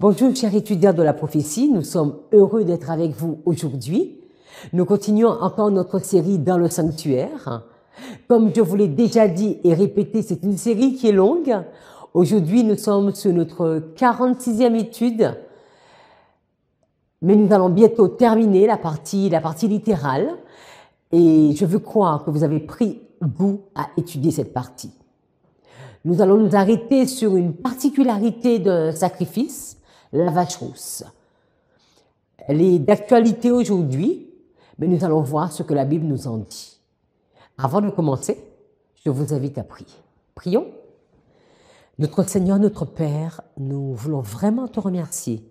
Bonjour chers étudiants de la prophétie, nous sommes heureux d'être avec vous aujourd'hui. Nous continuons encore notre série dans le sanctuaire. Comme je vous l'ai déjà dit et répété, c'est une série qui est longue. Aujourd'hui, nous sommes sur notre 46e étude, mais nous allons bientôt terminer la partie, la partie littérale. Et je veux croire que vous avez pris goût à étudier cette partie. Nous allons nous arrêter sur une particularité de sacrifice la vache rousse. Elle est d'actualité aujourd'hui, mais nous allons voir ce que la Bible nous en dit. Avant de commencer, je vous invite à prier. Prions. Notre Seigneur, notre Père, nous voulons vraiment te remercier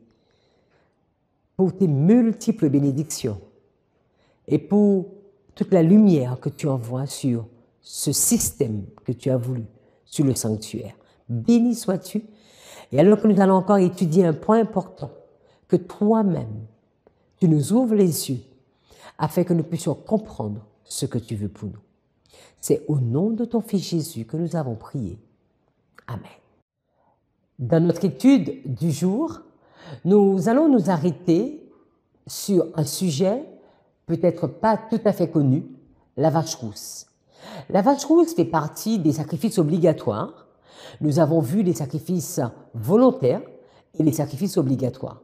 pour tes multiples bénédictions et pour toute la lumière que tu envoies sur ce système que tu as voulu, sur le sanctuaire. Béni sois-tu et alors que nous allons encore étudier un point important, que toi-même, tu nous ouvres les yeux afin que nous puissions comprendre ce que tu veux pour nous. C'est au nom de ton Fils Jésus que nous avons prié. Amen. Dans notre étude du jour, nous allons nous arrêter sur un sujet peut-être pas tout à fait connu, la vache rousse. La vache rousse fait partie des sacrifices obligatoires nous avons vu les sacrifices volontaires et les sacrifices obligatoires.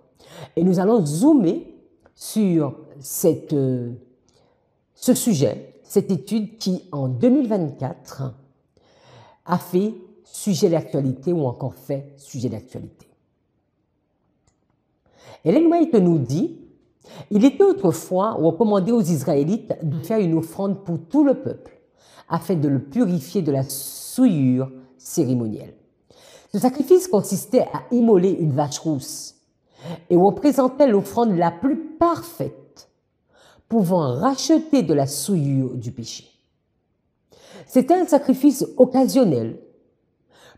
Et nous allons zoomer sur euh, ce sujet, cette étude qui, en 2024, a fait sujet d'actualité ou encore fait sujet d'actualité. Hélène White nous dit, il était autrefois recommandé aux Israélites de faire une offrande pour tout le peuple, afin de le purifier de la souillure cérémoniel. Ce sacrifice consistait à immoler une vache rousse et on présentait l'offrande la plus parfaite, pouvant racheter de la souillure du péché. C'était un sacrifice occasionnel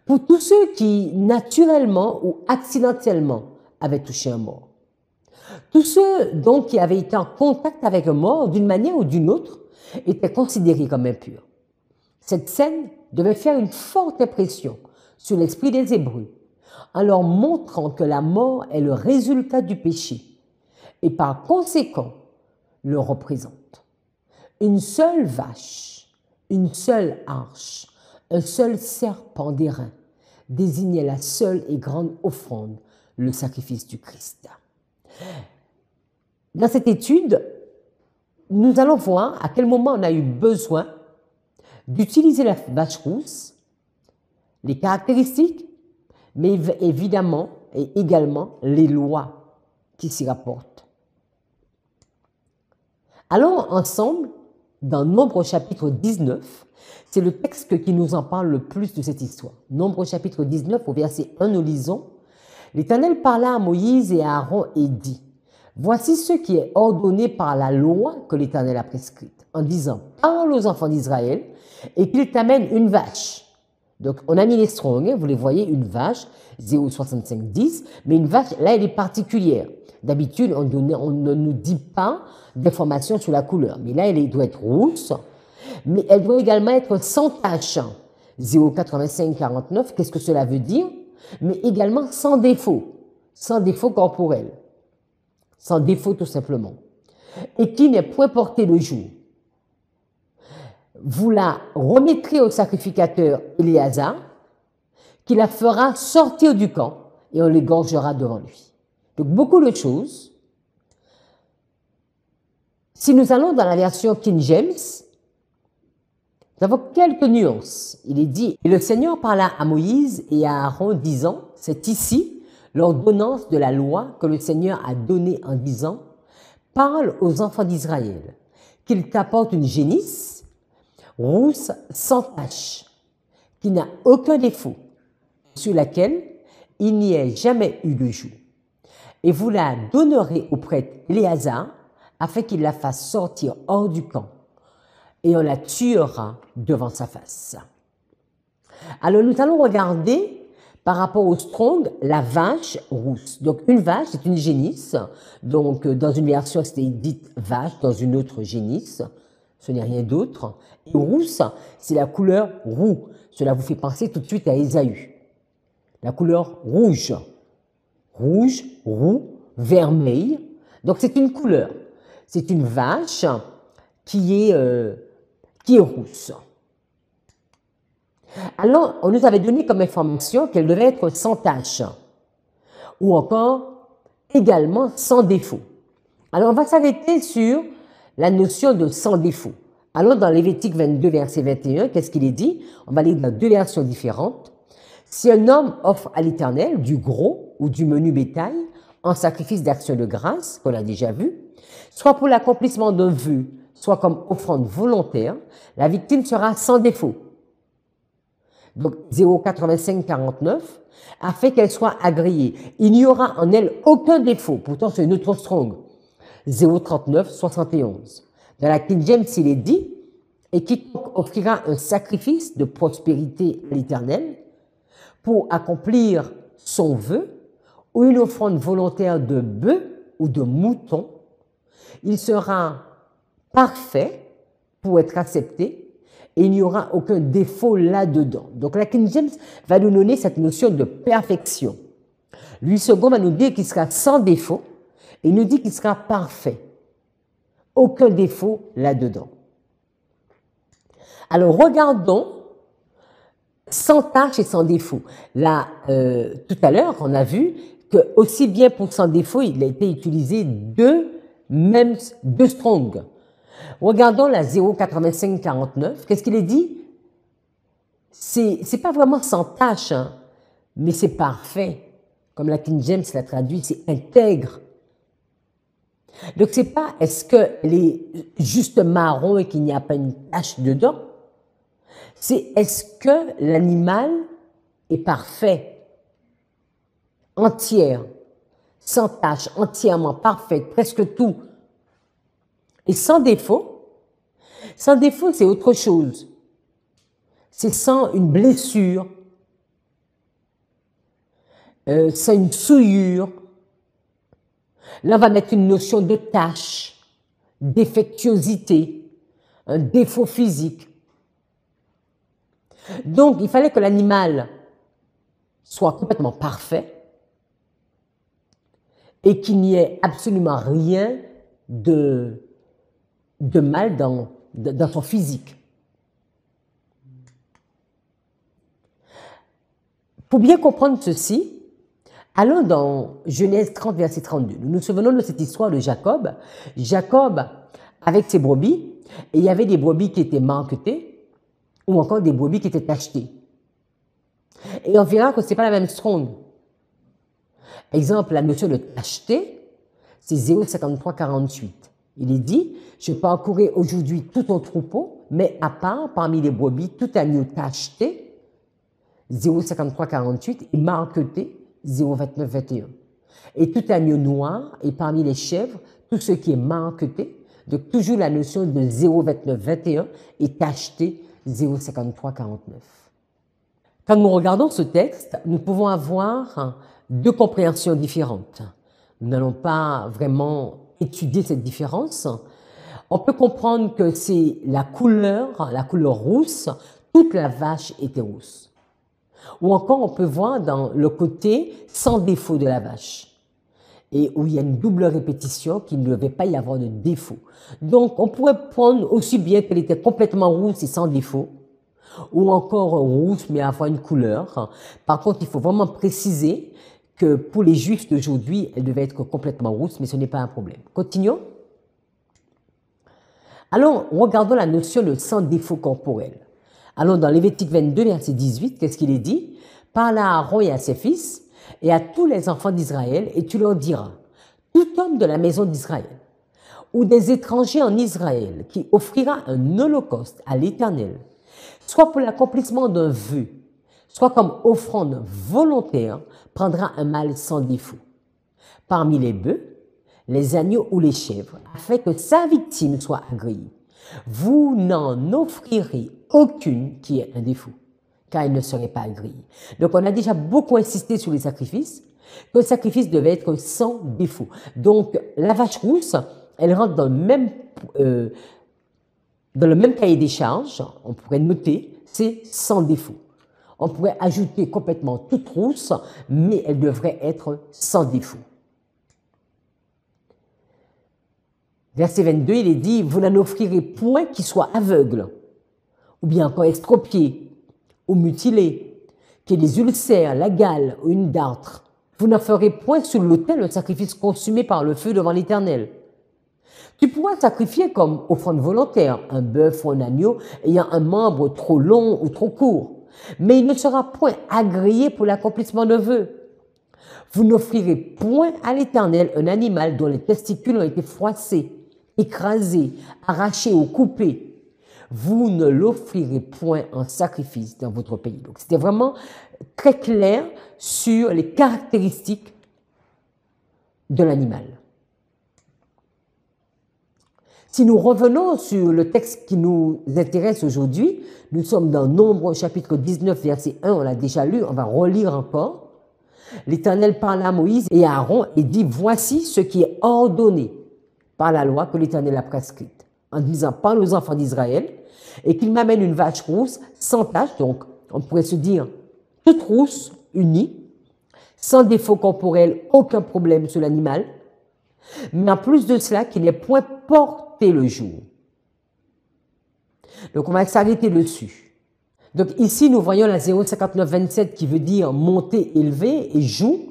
pour tous ceux qui, naturellement ou accidentellement, avaient touché un mort. Tous ceux donc qui avaient été en contact avec un mort d'une manière ou d'une autre étaient considérés comme impurs. Cette scène devait faire une forte impression sur l'esprit des Hébreux, en leur montrant que la mort est le résultat du péché, et par conséquent le représente. Une seule vache, une seule arche, un seul serpent d'airain désignait la seule et grande offrande, le sacrifice du Christ. Dans cette étude, nous allons voir à quel moment on a eu besoin d'utiliser la vache rousse, les caractéristiques, mais évidemment et également les lois qui s'y rapportent. Allons ensemble dans Nombre chapitre 19. C'est le texte qui nous en parle le plus de cette histoire. Nombre chapitre 19, au verset 1, nous lisons L'Éternel parla à Moïse et à Aaron et dit Voici ce qui est ordonné par la loi que l'Éternel a prescrite, en disant Parle aux enfants d'Israël et qu'il t'amène une vache. Donc, on a mis les strong, vous les voyez, une vache, 0,6510, mais une vache, là, elle est particulière. D'habitude, on, ne nous dit pas d'informations sur la couleur, mais là, elle doit être rousse, mais elle doit également être sans tache. 0,8549, qu'est-ce que cela veut dire Mais également sans défaut, sans défaut corporel, sans défaut tout simplement, et qui n'est point porté le jour vous la remettrez au sacrificateur Éléazar, qui la fera sortir du camp et on l'égorgera devant lui. Donc beaucoup de choses. Si nous allons dans la version King James, nous avons quelques nuances. Il est dit, et le Seigneur parla à Moïse et à Aaron disant, c'est ici l'ordonnance de la loi que le Seigneur a donnée en disant, parle aux enfants d'Israël, qu'ils t'apportent une génisse rousse sans tache, qui n'a aucun défaut, sur laquelle il n'y a jamais eu de joue, Et vous la donnerez au prêtre Léazar, afin qu'il la fasse sortir hors du camp, et on la tuera devant sa face. Alors nous allons regarder par rapport au strong, la vache rousse. Donc une vache, c'est une génisse. Donc euh, dans une version, c'était dite vache, dans une autre génisse ce n'est rien d'autre. Et rousse, c'est la couleur roux. Cela vous fait penser tout de suite à Esaü. La couleur rouge. Rouge, roux, vermeil. Donc c'est une couleur. C'est une vache qui est, euh, qui est rousse. Alors, on nous avait donné comme information qu'elle devait être sans tache ou encore également sans défaut. Alors, on va s'arrêter sur la notion de sans défaut. Allons dans Lévitique 22, verset 21, qu'est-ce qu'il est dit On va lire dans deux versions différentes. Si un homme offre à l'Éternel du gros ou du menu bétail en sacrifice d'action de grâce, qu'on a déjà vu, soit pour l'accomplissement d'un vœu, soit comme offrande volontaire, la victime sera sans défaut. Donc 0,8549, afin qu'elle soit agréée. Il n'y aura en elle aucun défaut. Pourtant, c'est une autre strong. 039 71, dans King James il est dit Et quiconque offrira un sacrifice de prospérité à l'Éternel pour accomplir son vœu ou une offrande volontaire de bœuf ou de mouton, il sera parfait pour être accepté et il n'y aura aucun défaut là-dedans. Donc la King James va nous donner cette notion de perfection. Lui second va nous dire qu'il sera sans défaut il nous dit qu'il sera parfait. Aucun défaut là-dedans. Alors regardons sans tâche et sans défaut. Là, euh, tout à l'heure, on a vu que aussi bien pour sans défaut, il a été utilisé deux mêmes deux strong. Regardons la 08549. Qu'est-ce qu'il est dit C'est n'est pas vraiment sans tâche, hein, mais c'est parfait. Comme la King James l'a traduit, c'est intègre. Donc c'est pas est-ce que les juste marron et qu'il n'y a pas une tache dedans. C'est est-ce que l'animal est parfait, entière, sans tache, entièrement parfaite, presque tout et sans défaut. Sans défaut, c'est autre chose. C'est sans une blessure, euh, sans une souillure, Là, on va mettre une notion de tâche, d'effectuosité, un défaut physique. Donc, il fallait que l'animal soit complètement parfait et qu'il n'y ait absolument rien de, mal dans, dans son physique. Pour bien comprendre ceci, Allons dans Genèse 30, verset 32. Nous nous souvenons de cette histoire de Jacob. Jacob, avec ses brebis, et il y avait des brebis qui étaient marquetées ou encore des brebis qui étaient tachetées. Et on verra que ce n'est pas la même strong. Exemple, la notion de tacheté, c'est 0,5348. Il est dit, je parcourais aujourd'hui tout ton troupeau, mais à part parmi les brebis, tout agneau tacheté, 0,5348, et marqueté, 029-21. Et tout agneau noir, et parmi les chèvres, tout ce qui est marqueté, donc toujours la notion de 02921 est acheté 053-49. Quand nous regardons ce texte, nous pouvons avoir deux compréhensions différentes. Nous n'allons pas vraiment étudier cette différence. On peut comprendre que c'est la couleur, la couleur rousse, toute la vache était rousse. Ou encore, on peut voir dans le côté sans défaut de la vache. Et où il y a une double répétition qu'il ne devait pas y avoir de défaut. Donc, on pourrait prendre aussi bien qu'elle était complètement rousse et sans défaut, ou encore rousse mais avoir une couleur. Par contre, il faut vraiment préciser que pour les juifs d'aujourd'hui, elle devait être complètement rousse, mais ce n'est pas un problème. Continuons. Alors, regardons la notion de sans défaut corporel. Allons dans Lévitique 22, verset 18, qu'est-ce qu'il est dit Parle à Aaron et à ses fils et à tous les enfants d'Israël et tu leur diras, tout homme de la maison d'Israël ou des étrangers en Israël qui offrira un holocauste à l'Éternel, soit pour l'accomplissement d'un vœu, soit comme offrande volontaire, prendra un mâle sans défaut. Parmi les bœufs, les agneaux ou les chèvres, afin que sa victime soit agréée. Vous n'en offrirez aucune qui ait un défaut, car elle ne serait pas agréée. Donc on a déjà beaucoup insisté sur les sacrifices, que le sacrifice devait être sans défaut. Donc la vache rousse, elle rentre dans le même, euh, dans le même cahier des charges, on pourrait noter, c'est sans défaut. On pourrait ajouter complètement toute rousse, mais elle devrait être sans défaut. Verset 22, il est dit, vous n'en offrirez point qui soit aveugle, ou bien encore estropié, ou mutilé, qui ait des ulcères, la gale ou une dartre. Vous n'en ferez point sur l'autel un sacrifice consumé par le feu devant l'Éternel. Tu pourras sacrifier comme offrande volontaire un bœuf ou un agneau ayant un membre trop long ou trop court, mais il ne sera point agréé pour l'accomplissement de vœux. Vous n'offrirez point à l'Éternel un animal dont les testicules ont été froissés, écrasé, arraché ou coupé, vous ne l'offrirez point en sacrifice dans votre pays. Donc c'était vraiment très clair sur les caractéristiques de l'animal. Si nous revenons sur le texte qui nous intéresse aujourd'hui, nous sommes dans Nombre chapitre 19 verset 1, on l'a déjà lu, on va relire encore. L'Éternel parle à Moïse et à Aaron et dit, voici ce qui est ordonné par la loi que l'Éternel a prescrite, en disant pas aux enfants d'Israël et qu'il m'amène une vache rousse sans tache, donc on pourrait se dire toute rousse, unie, sans défaut corporel, aucun problème sur l'animal, mais en plus de cela, qu'il n'ait point porté le jour. Donc on va s'arrêter dessus. Donc ici, nous voyons la 05927 qui veut dire monter, élever et joue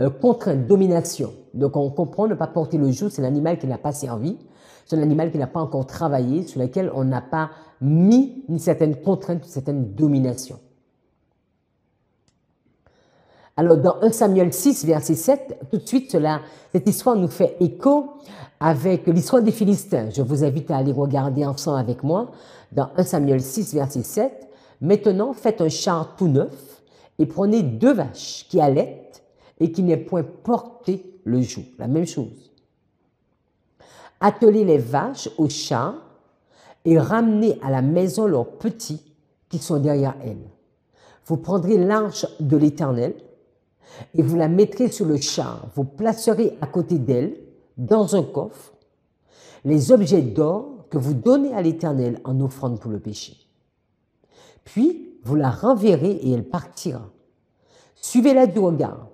euh, contrainte, domination. Donc on comprend ne pas porter le joug, c'est l'animal qui n'a pas servi, c'est l'animal qui n'a pas encore travaillé, sur lequel on n'a pas mis une certaine contrainte, une certaine domination. Alors dans 1 Samuel 6, verset 7, tout de suite, cela, cette histoire nous fait écho avec l'histoire des Philistins. Je vous invite à aller regarder ensemble avec moi dans 1 Samuel 6, verset 7. Maintenant, faites un char tout neuf et prenez deux vaches qui allaient et qui n'est point porté le jour. » La même chose. Attelez les vaches au char et ramenez à la maison leurs petits qui sont derrière elles. Vous prendrez l'arche de l'Éternel et vous la mettrez sur le char. Vous placerez à côté d'elle, dans un coffre, les objets d'or que vous donnez à l'Éternel en offrande pour le péché. Puis, vous la renverrez et elle partira. Suivez-la du regard.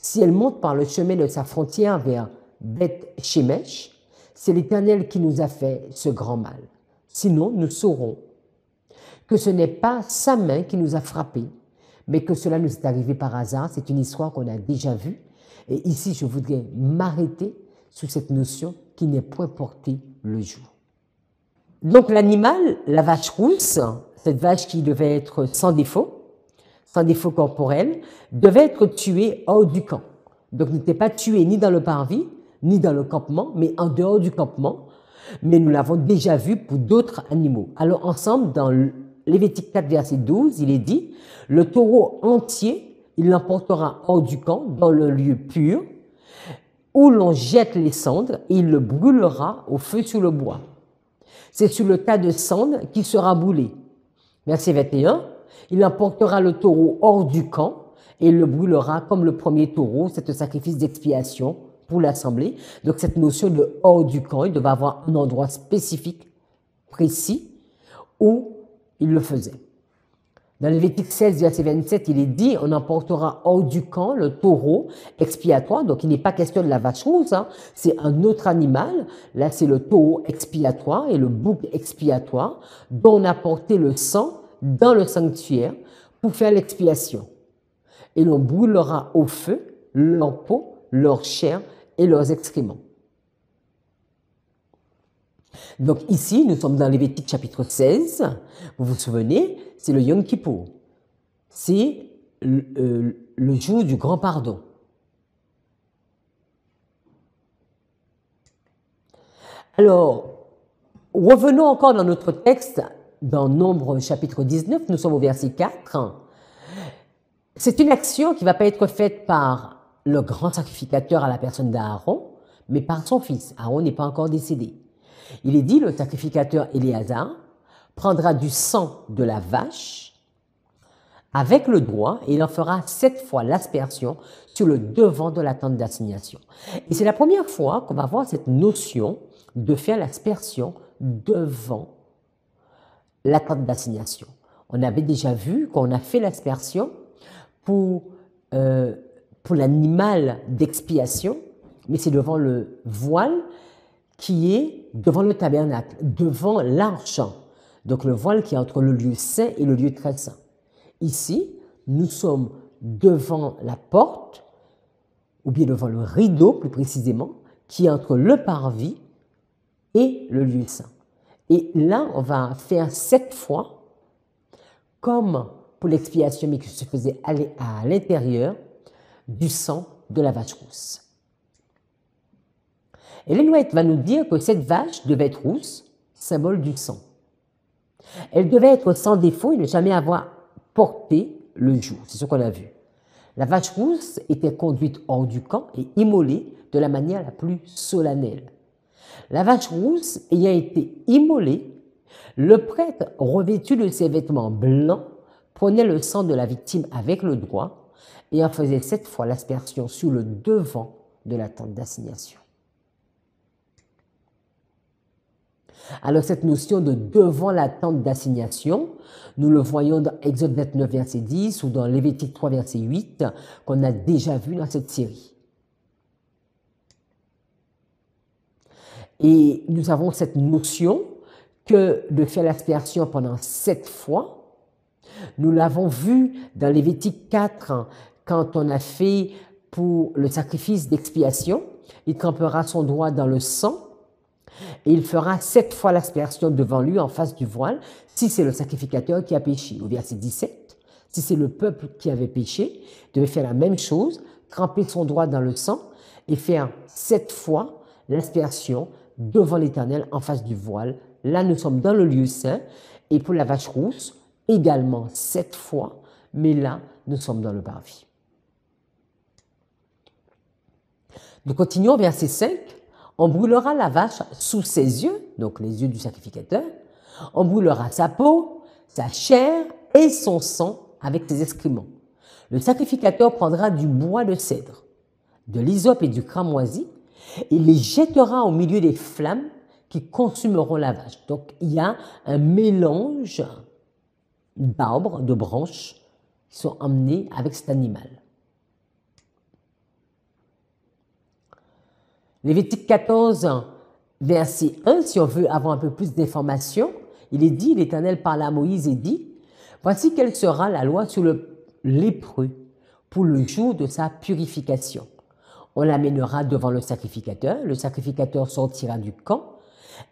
Si elle monte par le chemin de sa frontière vers Beth Shemesh, c'est l'Éternel qui nous a fait ce grand mal. Sinon, nous saurons que ce n'est pas sa main qui nous a frappés, mais que cela nous est arrivé par hasard. C'est une histoire qu'on a déjà vue. Et ici, je voudrais m'arrêter sous cette notion qui n'est point portée le jour. Donc l'animal, la vache rousse, cette vache qui devait être sans défaut, sans défaut corporel, devait être tué hors du camp. Donc n'était pas tué ni dans le parvis, ni dans le campement, mais en dehors du campement. Mais nous l'avons déjà vu pour d'autres animaux. Alors ensemble, dans Lévitique 4, verset 12, il est dit, le taureau entier, il l'emportera hors du camp, dans le lieu pur, où l'on jette les cendres, et il le brûlera au feu sur le bois. C'est sur le tas de cendres qu'il sera brûlé. Verset 21, il emportera le taureau hors du camp et le brûlera comme le premier taureau, c'est sacrifice d'expiation pour l'assemblée. Donc cette notion de hors du camp, il devait avoir un endroit spécifique, précis, où il le faisait. Dans Lévitique 16, verset 27, il est dit, on emportera hors du camp le taureau expiatoire. Donc il n'est pas question de la vache rose, hein. c'est un autre animal. Là, c'est le taureau expiatoire et le bouc expiatoire dont on a le sang dans le sanctuaire pour faire l'expiation. Et l'on brûlera au feu leur peau, leur chair et leurs excréments. Donc ici, nous sommes dans Lévitique chapitre 16. Vous vous souvenez, c'est le Yom Kippur. C'est le, euh, le jour du grand pardon. Alors, revenons encore dans notre texte dans Nombre chapitre 19, nous sommes au verset 4, c'est une action qui va pas être faite par le grand sacrificateur à la personne d'Aaron, mais par son fils. Aaron n'est pas encore décédé. Il est dit, le sacrificateur Éléazar prendra du sang de la vache avec le doigt et il en fera sept fois l'aspersion sur le devant de la tente d'assignation. Et c'est la première fois qu'on va voir cette notion de faire l'aspersion devant l'attente d'assignation. On avait déjà vu qu'on a fait l'aspersion pour, euh, pour l'animal d'expiation, mais c'est devant le voile qui est devant le tabernacle, devant l'arche. Donc le voile qui est entre le lieu saint et le lieu très saint. Ici, nous sommes devant la porte, ou bien devant le rideau plus précisément, qui est entre le parvis et le lieu saint. Et là, on va faire cette fois, comme pour l'expiation, mais qui se faisait aller à l'intérieur du sang de la vache rousse. Et l'Enouette va nous dire que cette vache devait être rousse, symbole du sang. Elle devait être sans défaut et ne jamais avoir porté le jour. C'est ce qu'on a vu. La vache rousse était conduite hors du camp et immolée de la manière la plus solennelle. La vache rousse ayant été immolée. Le prêtre, revêtu de ses vêtements blancs, prenait le sang de la victime avec le doigt et en faisait cette fois l'aspersion sur le devant de la tente d'assignation. Alors cette notion de devant la tente d'assignation, nous le voyons dans Exode 29 verset 10 ou dans Lévitique 3 verset 8 qu'on a déjà vu dans cette série. Et nous avons cette notion que de faire l'aspiration pendant sept fois, nous l'avons vu dans Lévitique 4, quand on a fait pour le sacrifice d'expiation, il trempera son doigt dans le sang et il fera sept fois l'aspiration devant lui en face du voile, si c'est le sacrificateur qui a péché. Au verset 17, si c'est le peuple qui avait péché, devait faire la même chose, tremper son doigt dans le sang et faire sept fois l'aspiration devant l'Éternel en face du voile. Là, nous sommes dans le lieu saint. Et pour la vache rousse, également sept fois. Mais là, nous sommes dans le parvis. Nous continuons ces 5. On brûlera la vache sous ses yeux, donc les yeux du sacrificateur. On brûlera sa peau, sa chair et son sang avec ses excréments. Le sacrificateur prendra du bois de cèdre, de l'hysope et du cramoisi il les jettera au milieu des flammes qui consumeront la vache. Donc il y a un mélange d'arbres, de branches qui sont emmenées avec cet animal. Lévitique 14, verset 1, si on veut avoir un peu plus d'informations, il est dit, l'Éternel parle à Moïse et dit, Voici quelle sera la loi sur le lépreux pour le jour de sa purification on l'amènera devant le sacrificateur, le sacrificateur sortira du camp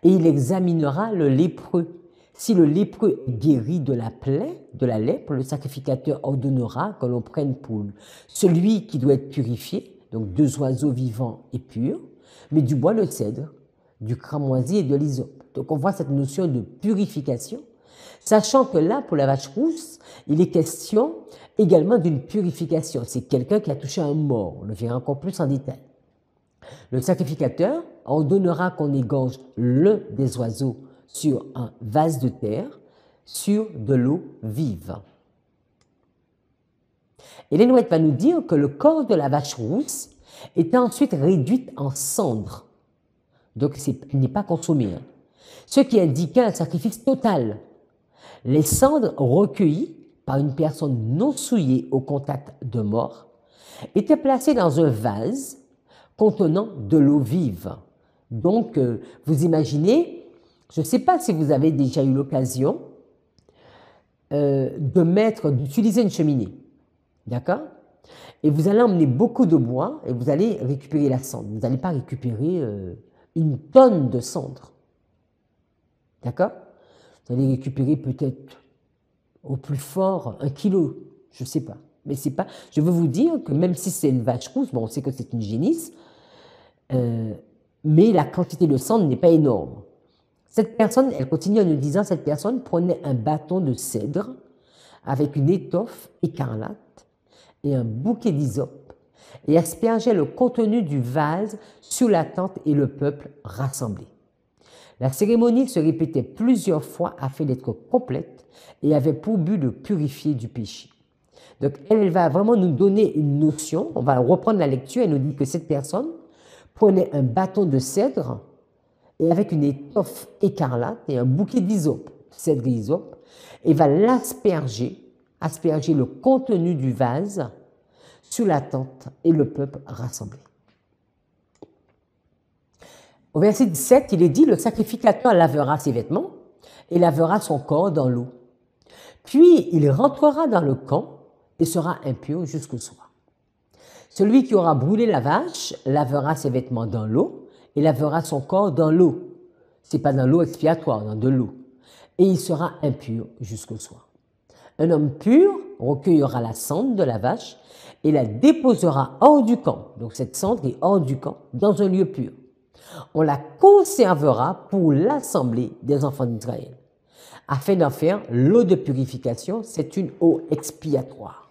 et il examinera le lépreux. Si le lépreux est guéri de la plaie, de la lèpre, le sacrificateur ordonnera que l'on prenne pour celui qui doit être purifié, donc deux oiseaux vivants et purs, mais du bois de cèdre, du cramoisi et de l'isope. Donc on voit cette notion de purification, sachant que là, pour la vache rousse, il est question également d'une purification. C'est quelqu'un qui a touché un mort. On le verra encore plus en détail. Le sacrificateur ordonnera qu'on égorge le des oiseaux sur un vase de terre, sur de l'eau vive. Et White va nous dire que le corps de la vache rousse était ensuite réduit en cendres. Donc il n'est pas consommé. Hein. Ce qui indiquait un sacrifice total. Les cendres recueillies par une personne non souillée au contact de mort était placée dans un vase contenant de l'eau vive. Donc, euh, vous imaginez, je ne sais pas si vous avez déjà eu l'occasion euh, de mettre, d'utiliser une cheminée, d'accord Et vous allez emmener beaucoup de bois et vous allez récupérer la cendre. Vous n'allez pas récupérer euh, une tonne de cendre, d'accord Vous allez récupérer peut-être au plus fort un kilo, je sais pas. Mais c'est pas. Je veux vous dire que même si c'est une vache rousse, bon, on sait que c'est une génisse, euh, mais la quantité de sang n'est pas énorme. Cette personne, elle continue en nous disant, cette personne prenait un bâton de cèdre avec une étoffe écarlate et un bouquet d'hysope et aspergeait le contenu du vase sur la tente et le peuple rassemblé. La cérémonie se répétait plusieurs fois afin d'être complète et avait pour but de purifier du péché. Donc elle, va vraiment nous donner une notion, on va reprendre la lecture, elle nous dit que cette personne prenait un bâton de cèdre et avec une étoffe écarlate et un bouquet d'hysope, cèdre et et va l'asperger, asperger le contenu du vase sur la tente et le peuple rassemblé. Au verset 17, il est dit, le sacrificateur lavera ses vêtements et lavera son corps dans l'eau. Puis il rentrera dans le camp et sera impur jusqu'au soir. Celui qui aura brûlé la vache lavera ses vêtements dans l'eau et lavera son corps dans l'eau. C'est pas dans l'eau expiatoire, dans de l'eau. Et il sera impur jusqu'au soir. Un homme pur recueillera la cendre de la vache et la déposera hors du camp. Donc cette cendre est hors du camp, dans un lieu pur. On la conservera pour l'assemblée des enfants d'Israël, afin d'en faire l'eau de purification, c'est une eau expiatoire.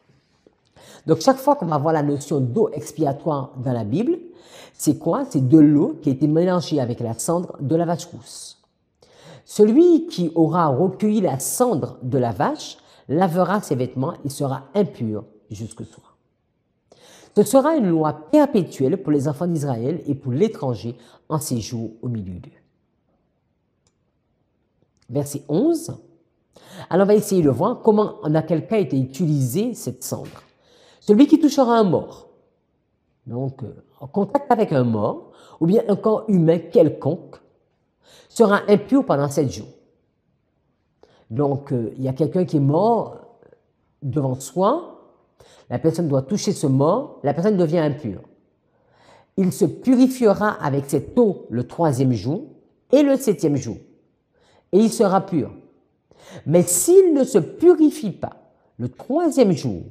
Donc chaque fois qu'on va voir la notion d'eau expiatoire dans la Bible, c'est quoi C'est de l'eau qui a été mélangée avec la cendre de la vache rousse. Celui qui aura recueilli la cendre de la vache lavera ses vêtements et sera impur jusque soir. Ce sera une loi perpétuelle pour les enfants d'Israël et pour l'étranger en séjour au milieu d'eux. Verset 11. Alors on va essayer de voir comment en a quelqu'un été utilisé cette cendre. Celui qui touchera un mort, donc euh, en contact avec un mort, ou bien un corps humain quelconque, sera impur pendant sept jours. Donc, euh, il y a quelqu'un qui est mort devant soi, la personne doit toucher ce mort, la personne devient impure. Il se purifiera avec cette eau le troisième jour et le septième jour, et il sera pur. Mais s'il ne se purifie pas le troisième jour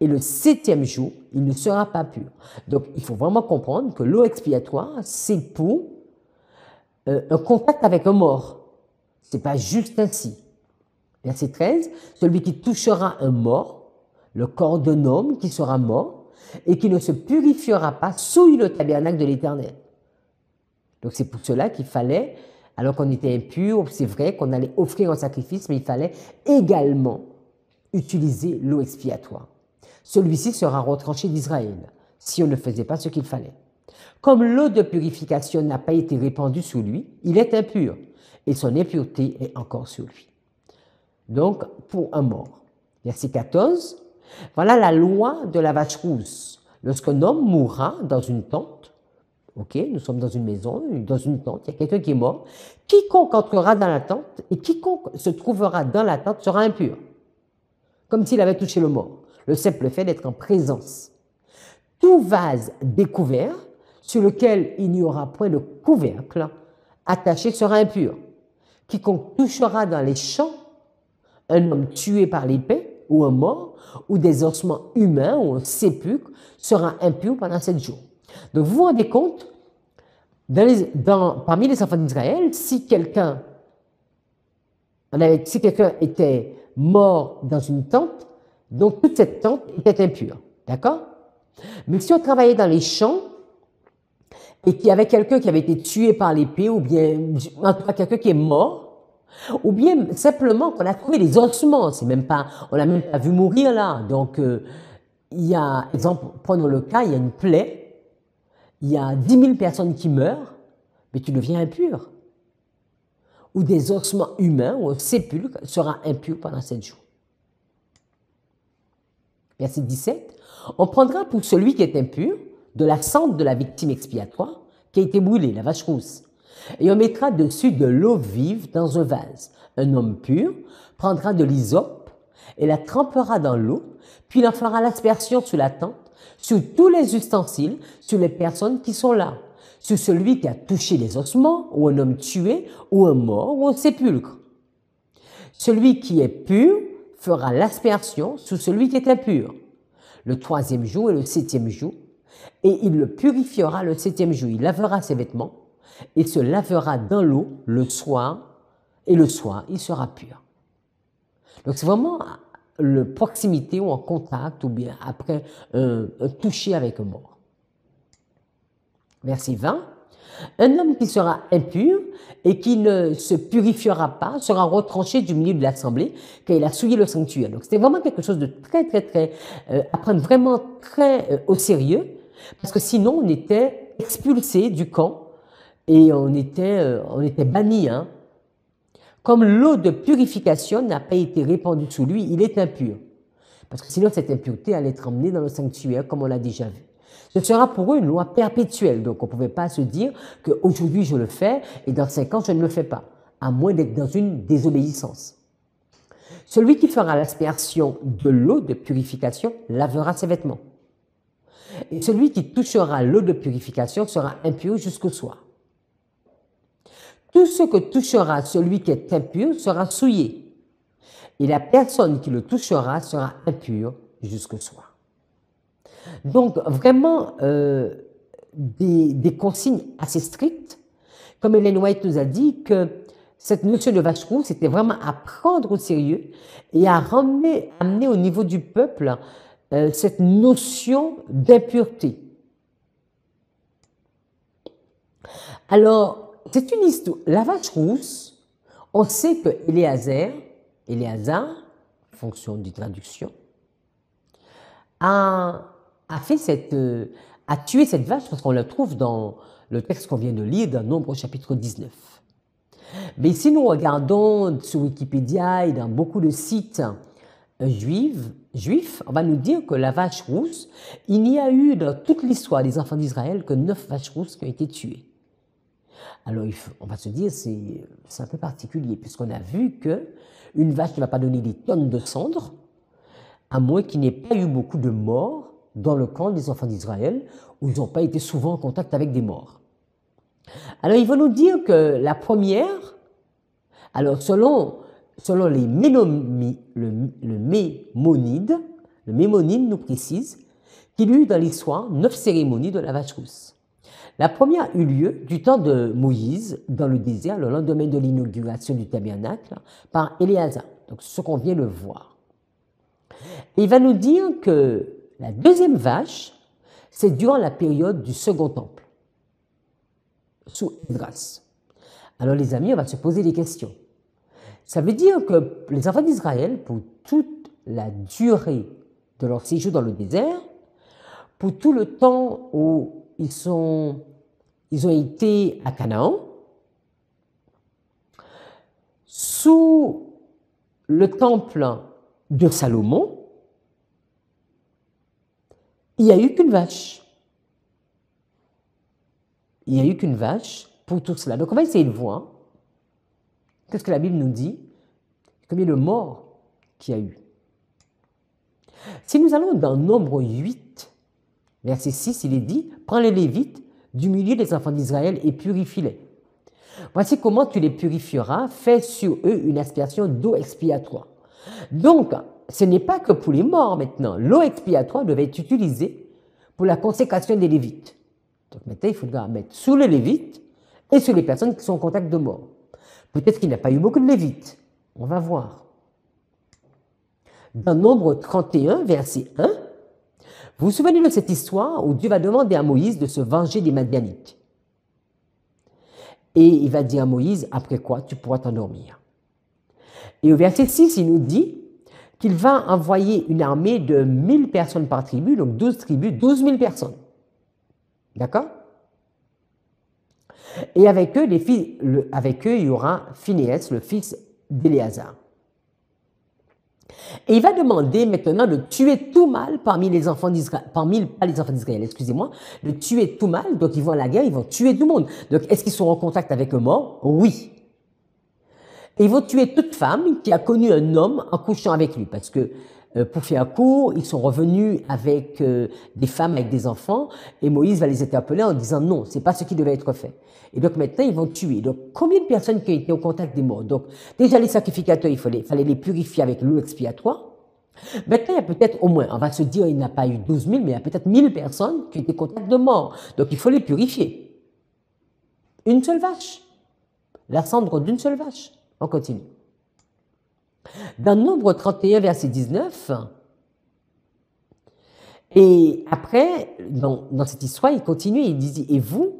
et le septième jour, il ne sera pas pur. Donc il faut vraiment comprendre que l'eau expiatoire, c'est pour euh, un contact avec un mort. Ce n'est pas juste ainsi. Verset 13, celui qui touchera un mort le corps d'un homme qui sera mort et qui ne se purifiera pas sous le tabernacle de l'Éternel. Donc c'est pour cela qu'il fallait, alors qu'on était impur, c'est vrai qu'on allait offrir un sacrifice, mais il fallait également utiliser l'eau expiatoire. Celui-ci sera retranché d'Israël si on ne faisait pas ce qu'il fallait. Comme l'eau de purification n'a pas été répandue sous lui, il est impur et son impureté est encore sur lui. Donc, pour un mort. Verset 14, voilà la loi de la vache rousse. Lorsqu'un homme mourra dans une tente, ok, nous sommes dans une maison, dans une tente, il y a quelqu'un qui est mort, quiconque entrera dans la tente et quiconque se trouvera dans la tente sera impur, comme s'il avait touché le mort. Le simple fait d'être en présence. Tout vase découvert sur lequel il n'y aura point de couvercle attaché sera impur. Quiconque touchera dans les champs un homme tué par l'épée ou un mort ou des ossements humains ou un sépulcre sera impur pendant sept jours. Donc vous vous rendez compte, dans parmi les enfants d'Israël, si quelqu'un si quelqu'un était mort dans une tente, donc toute cette tente était impure. D'accord Mais si on travaillait dans les champs, et qu'il y avait quelqu'un qui avait été tué par l'épée, ou bien, en tout cas, quelqu'un qui est mort, ou bien simplement qu'on a trouvé des ossements, c'est même pas, on n'a même pas vu mourir là. Donc, euh, il y a, exemple, prenons le cas, il y a une plaie, il y a 10 000 personnes qui meurent, mais tu deviens impur. Ou des ossements humains, ou un sépulcre sera impur pendant 7 jours. Verset 17. On prendra pour celui qui est impur de la cendre de la victime expiatoire qui a été brûlée, la vache rousse. Et on mettra dessus de l'eau vive dans un vase. Un homme pur prendra de l'hysope et la trempera dans l'eau, puis il en fera l'aspersion sur la tente, sous tous les ustensiles, sur les personnes qui sont là, sur celui qui a touché les ossements, ou un homme tué, ou un mort, ou un sépulcre. Celui qui est pur fera l'aspersion sous celui qui est impur. Le troisième jour et le septième jour, et il le purifiera le septième jour. Il lavera ses vêtements il se lavera dans l'eau le soir, et le soir, il sera pur. Donc c'est vraiment la proximité ou en contact ou bien après euh, un, toucher avec un mort. Verset 20. Un homme qui sera impur et qui ne se purifiera pas sera retranché du milieu de l'assemblée car il a souillé le sanctuaire. Donc c'était vraiment quelque chose de très très très euh, prendre vraiment très euh, au sérieux parce que sinon on était expulsé du camp et on était, euh, on était banni. Hein. Comme l'eau de purification n'a pas été répandue sous lui, il est impur. Parce que sinon, cette impureté allait être emmenée dans le sanctuaire, comme on l'a déjà vu. Ce sera pour eux une loi perpétuelle. Donc, on ne pouvait pas se dire qu'aujourd'hui, je le fais et dans cinq ans, je ne le fais pas. À moins d'être dans une désobéissance. Celui qui fera l'aspersion de l'eau de purification lavera ses vêtements. Et celui qui touchera l'eau de purification sera impur jusqu'au soir. Tout ce que touchera celui qui est impur sera souillé, et la personne qui le touchera sera impure jusque soir. Donc vraiment euh, des, consignes assez strictes. Comme Hélène White nous a dit que cette notion de vache c'était vraiment à prendre au sérieux et à ramener, amener au niveau du peuple euh, cette notion d'impureté. Alors, c'est une histoire. La vache rousse, on sait que Éléazar, fonction de traduction, euh, a, tué cette vache parce qu'on la trouve dans le texte qu'on vient de lire dans Nombre chapitre 19. Mais si nous regardons sur Wikipédia et dans beaucoup de sites euh, juifs, juifs on va nous dire que la vache rousse, il n'y a eu dans toute l'histoire des enfants d'Israël que neuf vaches rousses qui ont été tuées. Alors, on va se dire, c'est un peu particulier, puisqu'on a vu que une vache ne va pas donner des tonnes de cendres, à moins qu'il n'y pas eu beaucoup de morts dans le camp des enfants d'Israël, où ils n'ont pas été souvent en contact avec des morts. Alors, il va nous dire que la première, alors selon, selon les le, Mémonide, le Mémonide nous précise qu'il y a eu dans l'histoire neuf cérémonies de la vache rousse. La première eut lieu du temps de Moïse dans le désert, le lendemain de l'inauguration du tabernacle, par Éléazar. Donc ce qu'on vient de voir. il va nous dire que la deuxième vache, c'est durant la période du second temple, sous Édras. Alors les amis, on va se poser des questions. Ça veut dire que les enfants d'Israël, pour toute la durée de leur séjour dans le désert, pour tout le temps où ils, sont, ils ont été à Canaan, sous le temple de Salomon, il n'y a eu qu'une vache. Il n'y a eu qu'une vache pour tout cela. Donc on va essayer de voir qu'est-ce que la Bible nous dit, combien de morts qu'il y a eu. Si nous allons dans Nombre 8, Verset 6, il est dit, prends les Lévites du milieu des enfants d'Israël et purifie-les. Voici comment tu les purifieras, fais sur eux une aspiration d'eau expiatoire. Donc, ce n'est pas que pour les morts maintenant. L'eau expiatoire devait être utilisée pour la consécration des Lévites. Donc maintenant, il faudra mettre sous les Lévites et sur les personnes qui sont en contact de mort. Peut-être qu'il n'y a pas eu beaucoup de Lévites. On va voir. Dans Nombre 31, verset 1, vous vous souvenez de cette histoire où Dieu va demander à Moïse de se venger des Madianites. Et il va dire à Moïse, après quoi tu pourras t'endormir. Et au verset 6, il nous dit qu'il va envoyer une armée de 1000 personnes par tribu, donc 12 tribus, 12 000 personnes. D'accord Et avec eux, avec eux, il y aura Phineas, le fils d'Éléazar. Et il va demander maintenant de tuer tout mal parmi les enfants d'Israël, parmi pas les enfants d'Israël, excusez-moi, de tuer tout mal. Donc ils vont à la guerre, ils vont tuer tout le monde. Donc est-ce qu'ils sont en contact avec le mort Oui. Et ils vont tuer toute femme qui a connu un homme en couchant avec lui, parce que euh, pour faire court, ils sont revenus avec euh, des femmes, avec des enfants, et Moïse va les interpeller en disant non, c'est pas ce qui devait être fait. Et donc maintenant, ils vont tuer. Donc combien de personnes qui ont été au contact des morts Donc déjà, les sacrificateurs, il fallait, fallait les purifier avec l'eau expiatoire. Maintenant, il y a peut-être au moins, on va se dire, il n'y a pas eu 12 000, mais il y a peut-être 1000 personnes qui étaient été au contact de morts. Donc il faut les purifier. Une seule vache. La cendre d'une seule vache. On continue. Dans Nombre 31, verset 19, et après, dans, dans cette histoire, il continue, il dit, et vous,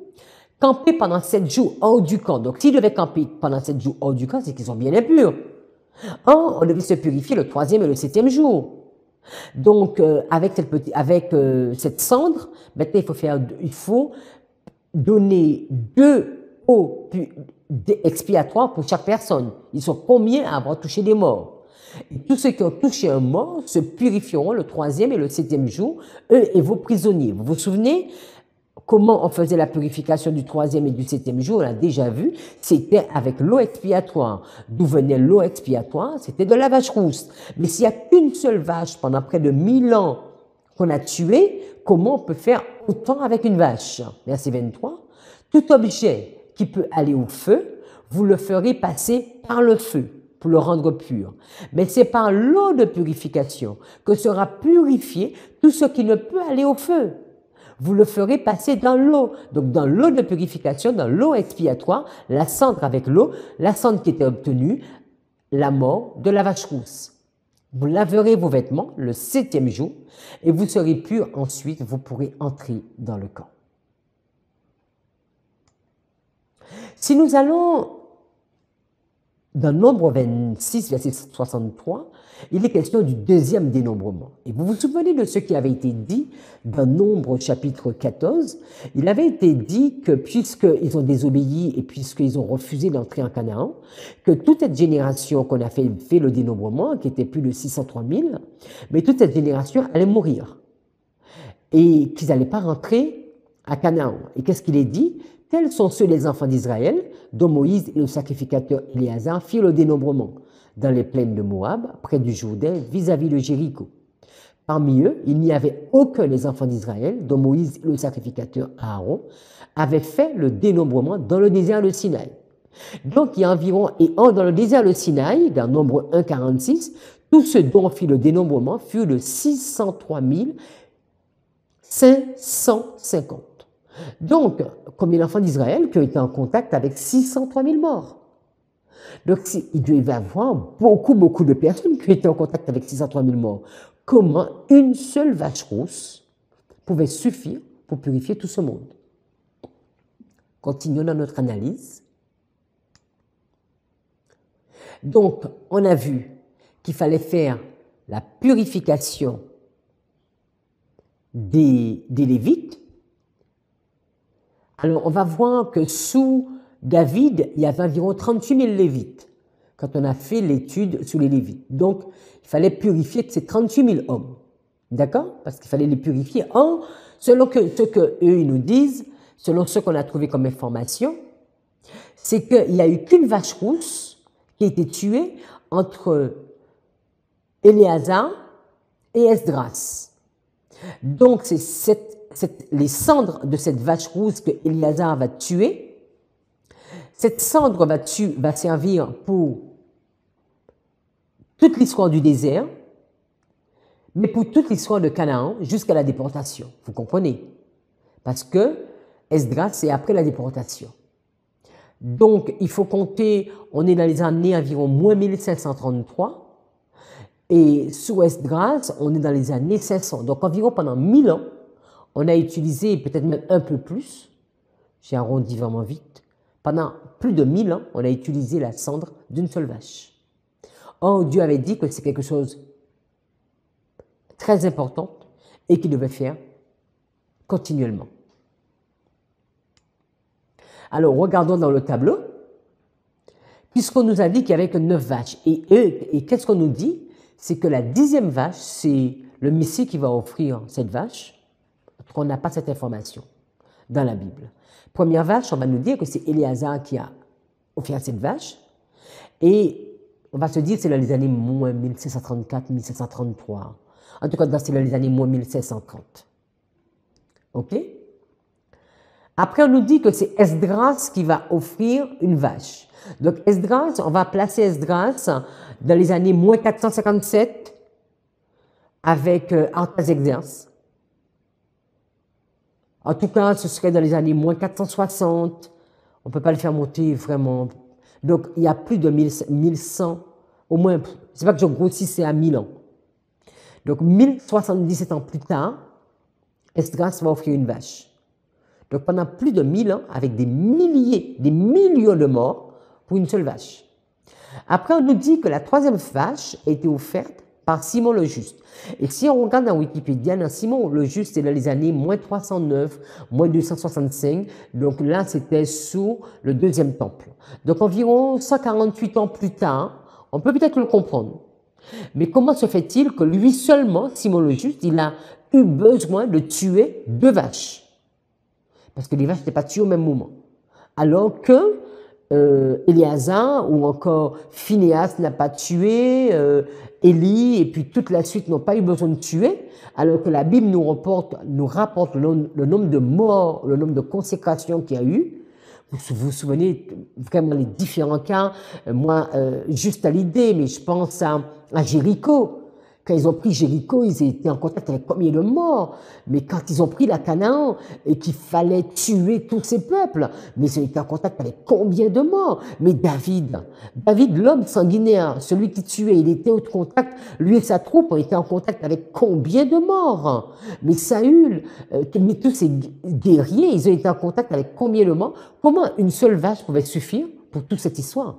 campez pendant sept jours hors du camp. Donc, s'ils devaient camper pendant sept jours hors du camp, c'est qu'ils ont bien impurs. Or, on devait se purifier le troisième et le septième jour. Donc, euh, avec cette, petite, avec, euh, cette cendre, maintenant, il faut, faire, il faut donner deux eau expiatoire pour chaque personne. Ils sont premiers à avoir touché des morts et tous ceux qui ont touché un mort se purifieront le troisième et le septième jour, eux et vos prisonniers. Vous vous souvenez comment on faisait la purification du troisième et du septième jour On l'a déjà vu, c'était avec l'eau expiatoire. D'où venait l'eau expiatoire C'était de la vache rousse. Mais s'il y a qu'une seule vache pendant près de mille ans qu'on a tuée, comment on peut faire autant avec une vache Verset 23. Tout objet qui peut aller au feu, vous le ferez passer par le feu pour le rendre pur. Mais c'est par l'eau de purification que sera purifié tout ce qui ne peut aller au feu. Vous le ferez passer dans l'eau. Donc dans l'eau de purification, dans l'eau expiatoire, la cendre avec l'eau, la cendre qui était obtenue, la mort de la vache rousse. Vous laverez vos vêtements le septième jour et vous serez pur ensuite, vous pourrez entrer dans le camp. Si nous allons dans Nombre 26, verset 63, il est question du deuxième dénombrement. Et vous vous souvenez de ce qui avait été dit dans Nombre chapitre 14 Il avait été dit que puisqu'ils ont désobéi et puisqu'ils ont refusé d'entrer en Canaan, que toute cette génération qu'on a fait, fait le dénombrement, qui était plus de 603 000, mais toute cette génération allait mourir et qu'ils n'allaient pas rentrer à Canaan. Et qu'est-ce qu'il est dit Tels sont ceux les enfants d'Israël, dont Moïse et le sacrificateur Léazar firent le dénombrement, dans les plaines de Moab, près du Jourdain, vis-à-vis de Jéricho. Parmi eux, il n'y avait aucun des enfants d'Israël, dont Moïse et le sacrificateur Aaron avaient fait le dénombrement dans le désert de Sinaï. Donc il y a environ, et en dans le désert de Sinaï, dans nombre 1,46, tout ce dont fit le dénombrement fut de 603 550. Donc, comme l'enfant d'Israël qui était été en contact avec 603 000 morts. Donc, il devait y avoir beaucoup, beaucoup de personnes qui étaient en contact avec 603 000 morts. Comment une seule vache rousse pouvait suffire pour purifier tout ce monde Continuons dans notre analyse. Donc, on a vu qu'il fallait faire la purification des Lévites alors, on va voir que sous David, il y avait environ 38 000 Lévites quand on a fait l'étude sous les Lévites. Donc, il fallait purifier ces 38 000 hommes. D'accord Parce qu'il fallait les purifier en, selon que, ce que ils nous disent, selon ce qu'on a trouvé comme information, c'est qu'il n'y a eu qu'une vache rousse qui a été tuée entre Éléazar et Esdras. Donc, c'est cette les cendres de cette vache rousse que Eliazar va tuer, cette cendre va, va servir pour toute l'histoire du désert, mais pour toute l'histoire de Canaan jusqu'à la déportation. Vous comprenez Parce que Esdras, c'est après la déportation. Donc, il faut compter, on est dans les années environ moins 1533, et sous Esdras, on est dans les années 500 Donc, environ pendant 1000 ans, on a utilisé peut-être même un peu plus, j'ai arrondi vraiment vite, pendant plus de 1000 ans, on a utilisé la cendre d'une seule vache. Or, Dieu avait dit que c'est quelque chose très important et qu'il devait faire continuellement. Alors, regardons dans le tableau, puisqu'on nous a dit qu'il n'y avait que neuf vaches. et qu'est-ce qu'on nous dit C'est que la dixième vache, c'est le Messie qui va offrir cette vache qu'on n'a pas cette information dans la Bible. Première vache, on va nous dire que c'est Éléazar qui a offert cette vache. Et on va se dire que c'est dans les années moins 1634, 1733 En tout cas, c'est dans les années moins OK Après, on nous dit que c'est Esdras qui va offrir une vache. Donc, Esdras, on va placer Esdras dans les années moins 457 avec euh, Artaxerxes en tout cas, ce serait dans les années moins 460. On ne peut pas le faire monter vraiment. Donc, il y a plus de 1100, au moins, c'est pas que je grossis, c'est à 1000 ans. Donc, 1077 ans plus tard, Esdras va offrir une vache. Donc, pendant plus de 1000 ans, avec des milliers, des millions de morts pour une seule vache. Après, on nous dit que la troisième vache a été offerte par Simon le Juste. Et si on regarde dans Wikipédia, Simon le Juste, c'est dans les années moins 309, moins 265. Donc là, c'était sous le deuxième temple. Donc environ 148 ans plus tard, on peut peut-être le comprendre. Mais comment se fait-il que lui seulement, Simon le Juste, il a eu besoin de tuer deux vaches Parce que les vaches n'étaient pas tuées au même moment. Alors que euh, ou encore Phineas n'a pas tué, euh, Élie et puis toute la suite n'ont pas eu besoin de tuer, alors que la Bible nous, rapporte nous rapporte le, nombre de morts, le nombre de consécrations qu'il y a eu. Vous vous souvenez vraiment les différents cas. Euh, moi, euh, juste à l'idée, mais je pense à, à Jéricho quand ils ont pris Jéricho, ils étaient en contact avec combien de morts Mais quand ils ont pris la Canaan et qu'il fallait tuer tous ces peuples, mais ils étaient en contact avec combien de morts Mais David, David l'homme sanguinaire, celui qui tuait, il était en contact, lui et sa troupe ont été en contact avec combien de morts Mais Saül, euh, tous ces guerriers, ils ont été en contact avec combien de morts Comment une seule vache pouvait suffire pour toute cette histoire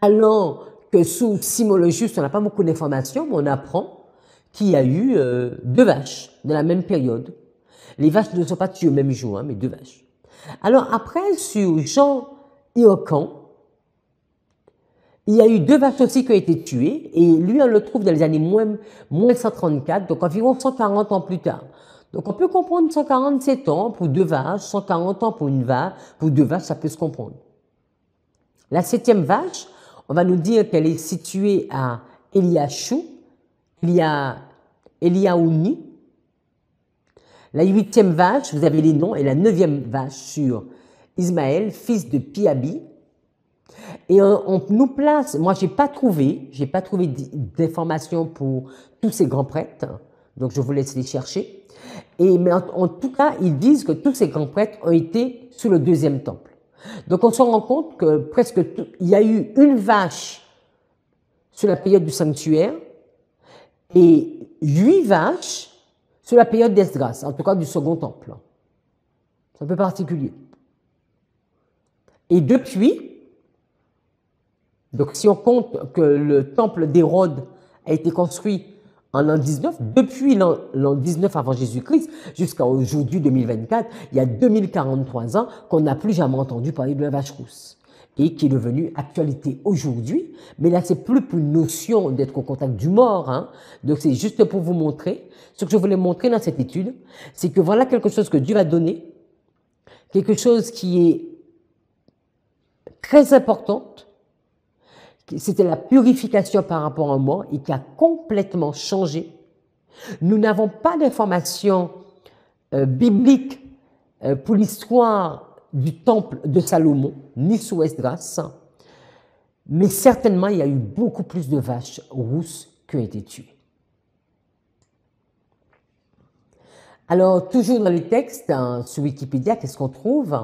alors que sous Simologius, on n'a pas beaucoup d'informations, mais on apprend qu'il y a eu euh, deux vaches de la même période. Les vaches ne sont pas tuées au même jour, hein, mais deux vaches. Alors après, sur Jean Ocan, il y a eu deux vaches aussi qui ont été tuées, et lui, on le trouve dans les années moins, moins 134, donc environ 140 ans plus tard. Donc on peut comprendre 147 ans pour deux vaches, 140 ans pour une vache, pour deux vaches, ça peut se comprendre. La septième vache, on va nous dire qu'elle est située à Eliachou, Elia, Eliaouni. La huitième vache, vous avez les noms, et la neuvième vache sur Ismaël, fils de Piabi. Et on, nous place, moi j'ai pas trouvé, j'ai pas trouvé d'informations pour tous ces grands prêtres, hein, donc je vous laisse les chercher. Et, mais en, en, tout cas, ils disent que tous ces grands prêtres ont été sous le deuxième temple. Donc on se rend compte que presque il y a eu une vache sur la période du sanctuaire et huit vaches sur la période d'Esdras, en tout cas du second temple. C'est un peu particulier. Et depuis, donc si on compte que le temple d'Hérode a été construit en l'an 19, depuis l'an 19 avant Jésus-Christ jusqu'à aujourd'hui 2024, il y a 2043 ans qu'on n'a plus jamais entendu parler de la vache rousse et qui est devenue actualité aujourd'hui. Mais là, c'est plus une notion d'être au contact du mort. Hein. Donc, c'est juste pour vous montrer. Ce que je voulais montrer dans cette étude, c'est que voilà quelque chose que Dieu a donné, quelque chose qui est très importante, c'était la purification par rapport à moi et qui a complètement changé. Nous n'avons pas d'informations biblique euh, bibliques euh, pour l'histoire du temple de Salomon, ni sous Esdras, mais certainement il y a eu beaucoup plus de vaches rousses qui ont été tuées. Alors, toujours dans les textes, hein, sur Wikipédia, qu'est-ce qu'on trouve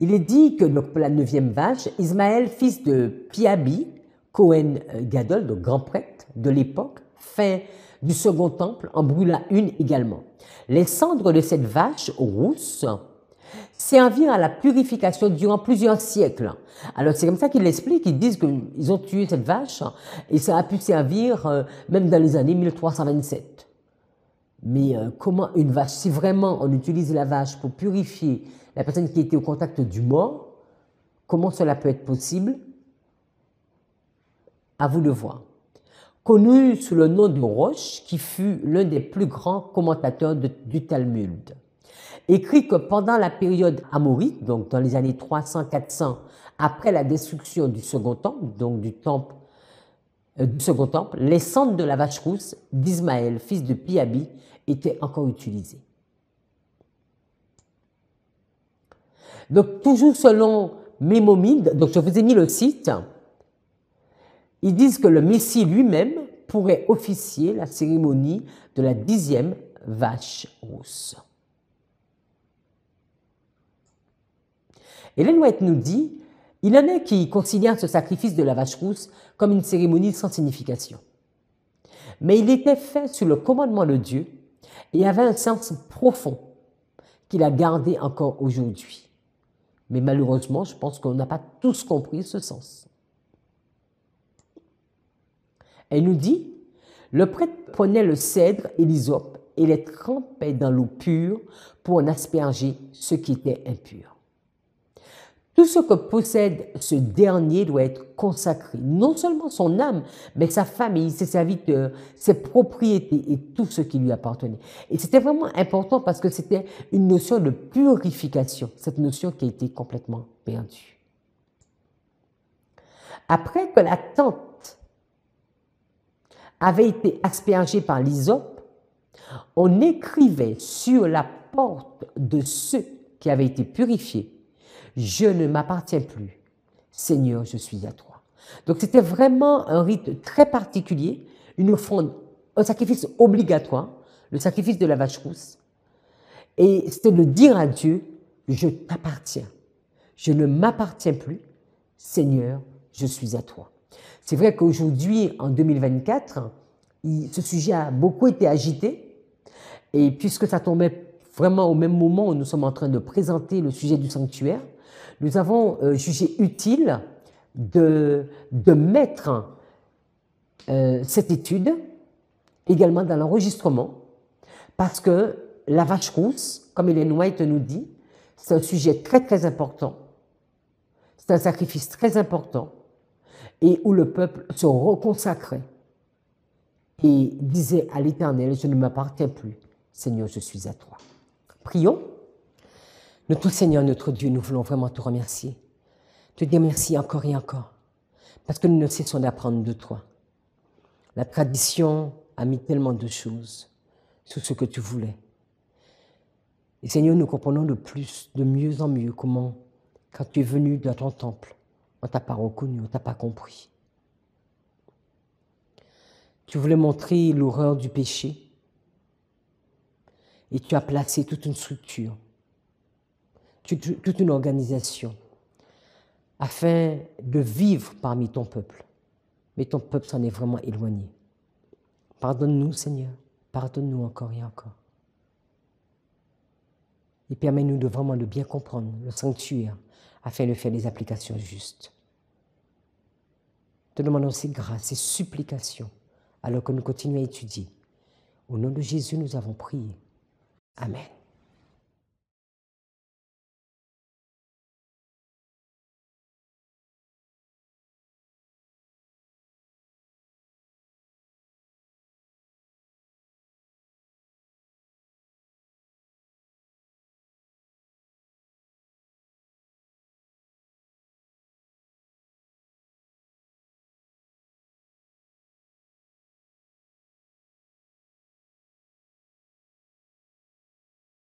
Il est dit que pour la neuvième vache, Ismaël, fils de Piabi, Cohen euh, Gadol, le grand prêtre de l'époque, fin du Second Temple, en brûla une également. Les cendres de cette vache rousse servirent à la purification durant plusieurs siècles. Alors c'est comme ça qu'ils l'expliquent, ils disent qu'ils ont tué cette vache et ça a pu servir euh, même dans les années 1327. Mais euh, comment une vache, si vraiment on utilise la vache pour purifier la personne qui était au contact du mort, comment cela peut être possible à vous le voir. Connu sous le nom de Roche, qui fut l'un des plus grands commentateurs du Talmud. Écrit que pendant la période amorite, donc dans les années 300-400, après la destruction du second temple, donc du temple euh, du second temple, les cendres de la vache rousse d'Ismaël, fils de Piabi, étaient encore utilisées. Donc toujours selon Mémomide, donc je vous ai mis le site, ils disent que le Messie lui-même pourrait officier la cérémonie de la dixième vache rousse. Hélène White nous dit il en est qui considèrent ce sacrifice de la vache rousse comme une cérémonie sans signification. Mais il était fait sur le commandement de Dieu et avait un sens profond qu'il a gardé encore aujourd'hui. Mais malheureusement, je pense qu'on n'a pas tous compris ce sens. Elle nous dit, le prêtre prenait le cèdre et l'hysope et les trempait dans l'eau pure pour en asperger ce qui était impur. Tout ce que possède ce dernier doit être consacré, non seulement son âme, mais sa famille, ses serviteurs, ses propriétés et tout ce qui lui appartenait. Et c'était vraiment important parce que c'était une notion de purification, cette notion qui a été complètement perdue. Après que la tente avait été aspergé par l'hysope, on écrivait sur la porte de ceux qui avaient été purifiés, je ne m'appartiens plus, Seigneur, je suis à toi. Donc c'était vraiment un rite très particulier, une offrande, un sacrifice obligatoire, le sacrifice de la vache rousse. Et c'était de dire à Dieu, je t'appartiens, je ne m'appartiens plus, Seigneur, je suis à toi. C'est vrai qu'aujourd'hui, en 2024, ce sujet a beaucoup été agité. Et puisque ça tombait vraiment au même moment où nous sommes en train de présenter le sujet du sanctuaire, nous avons euh, jugé utile de, de mettre euh, cette étude également dans l'enregistrement, parce que la vache rousse, comme Hélène White nous dit, c'est un sujet très très important, c'est un sacrifice très important, et où le peuple se reconsacrait et disait à l'Éternel, je ne m'appartiens plus, Seigneur, je suis à toi. Prions. Notre Seigneur, notre Dieu, nous voulons vraiment te remercier. Te dire merci encore et encore, parce que nous ne cessons d'apprendre de toi. La tradition a mis tellement de choses sur ce que tu voulais. Et Seigneur, nous comprenons de plus, de mieux en mieux comment, quand tu es venu dans ton temple, on t'a pas reconnu, on t'a pas compris. Tu voulais montrer l'horreur du péché et tu as placé toute une structure, toute une organisation afin de vivre parmi ton peuple. Mais ton peuple s'en est vraiment éloigné. Pardonne-nous, Seigneur. Pardonne-nous encore et encore. Et permets-nous de vraiment de bien comprendre, le sanctuaire, afin de faire des applications justes. Te demandons ces grâces, ces supplications, alors que nous continuons à étudier. Au nom de Jésus, nous avons prié. Amen.